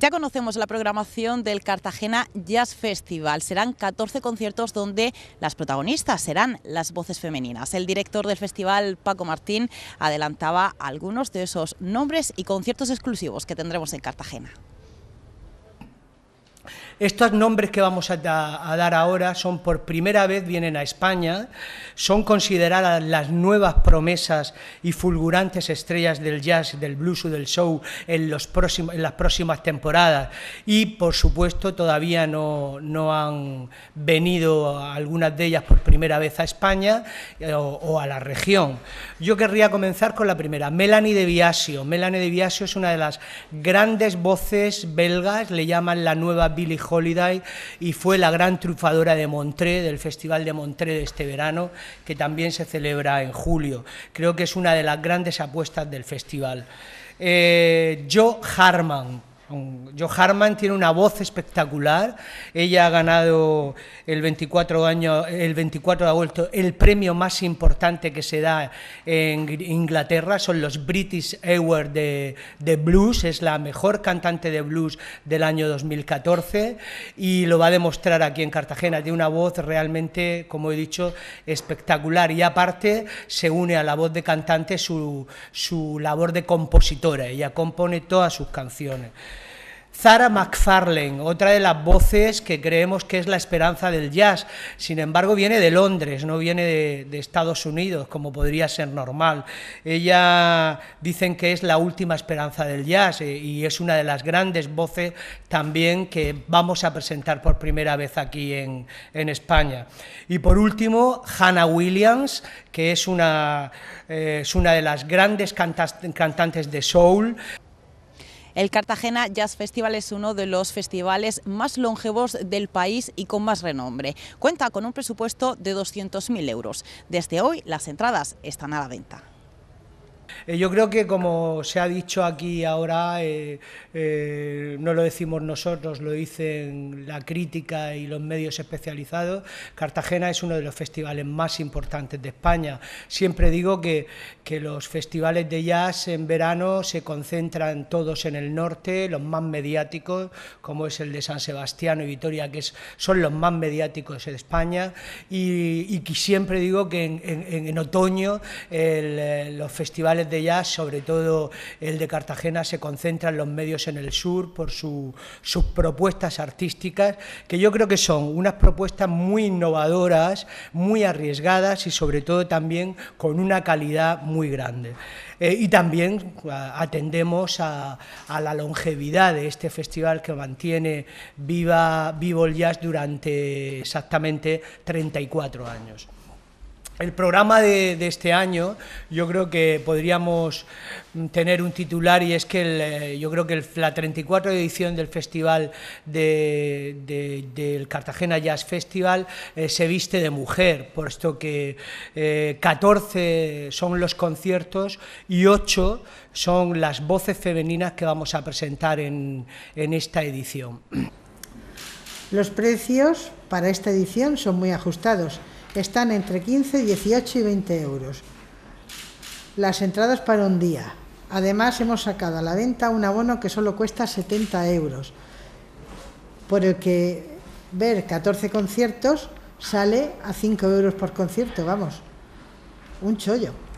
Ya conocemos la programación del Cartagena Jazz Festival. Serán 14 conciertos donde las protagonistas serán las voces femeninas. El director del festival, Paco Martín, adelantaba algunos de esos nombres y conciertos exclusivos que tendremos en Cartagena. Estos nombres que vamos a, dar ahora son por primera vez vienen a España, son consideradas las nuevas promesas y fulgurantes estrellas del jazz, del blues o del show en, las próximas temporadas. Y por supuesto todavía no, han venido algunas de ellas por primera vez a España eh, o, a la región. Yo querría comenzar con la primera, Melanie de Biasio. Melanie de Biasio es una de las grandes voces belgas, le llaman la nueva Billie Holiday y fue la gran triunfadora de Montré, del Festival de Montré de este verano, que también se celebra en julio. Creo que es una de las grandes apuestas del festival. Eh, Joe Harman, Jo Harman tiene una voz espectacular. Ella ha ganado el 24 el 24 de agosto el premio más importante que se da en Inglaterra, son los British Awards de, blues. Es la mejor cantante de blues del año 2014 y lo va a demostrar aquí en Cartagena. Tiene una voz realmente, como he dicho, espectacular y aparte se une a la voz de cantante su, su labor de compositora. Ella compone todas sus canciones. Zara McFarlane, otra de las voces que creemos que es la esperanza del jazz. Sin embargo, viene de Londres, no viene de, Estados Unidos, como podría ser normal. Ella dicen que es la última esperanza del jazz eh, y es una de las grandes voces también que vamos a presentar por primera vez aquí en, España. Y por último, Hannah Williams, que es una, eh, es una de las grandes cantantes de soul, el Cartagena Jazz Festival es uno de los festivales más longevos del país y con más renombre. Cuenta con un presupuesto de 200.000 euros. Desde hoy las entradas están a la venta. Eh, yo creo que como se ha dicho aquí ahora, eh, eh, no lo decimos nosotros, lo dicen la crítica y los medios especializados, Cartagena es uno de los festivales más importantes de España. Siempre digo que, los festivales de jazz en verano se concentran todos en el norte, los más mediáticos, como es el de San Sebastián y Vitoria, que son los más mediáticos de España, y, siempre digo que en, otoño los festivales de jazz, sobre todo el de Cartagena, se concentran los medios en el sur por sus propuestas artísticas, que yo creo que son unas propuestas muy innovadoras, muy arriesgadas y sobre todo también con una calidad muy grande. Eh, y también atendemos a, la longevidad de este festival que mantiene viva, vivo el jazz durante exactamente 34 años. El programa de, este año yo creo que podríamos mm, tener un titular y es que eh, yo creo que la 34 edición del Festival de, del Cartagena Jazz Festival eh, se viste de mujer, puesto que 14 eh, son los conciertos y 8 son las voces femeninas que vamos a presentar en, en esta edición. Los precios para esta edición son muy ajustados están entre 15, 18 y 20 euros. Las entradas para un día. Además hemos sacado a la venta un abono que solo cuesta 70 euros, por el que ver 14 conciertos sale a 5 euros por concierto, vamos, un chollo.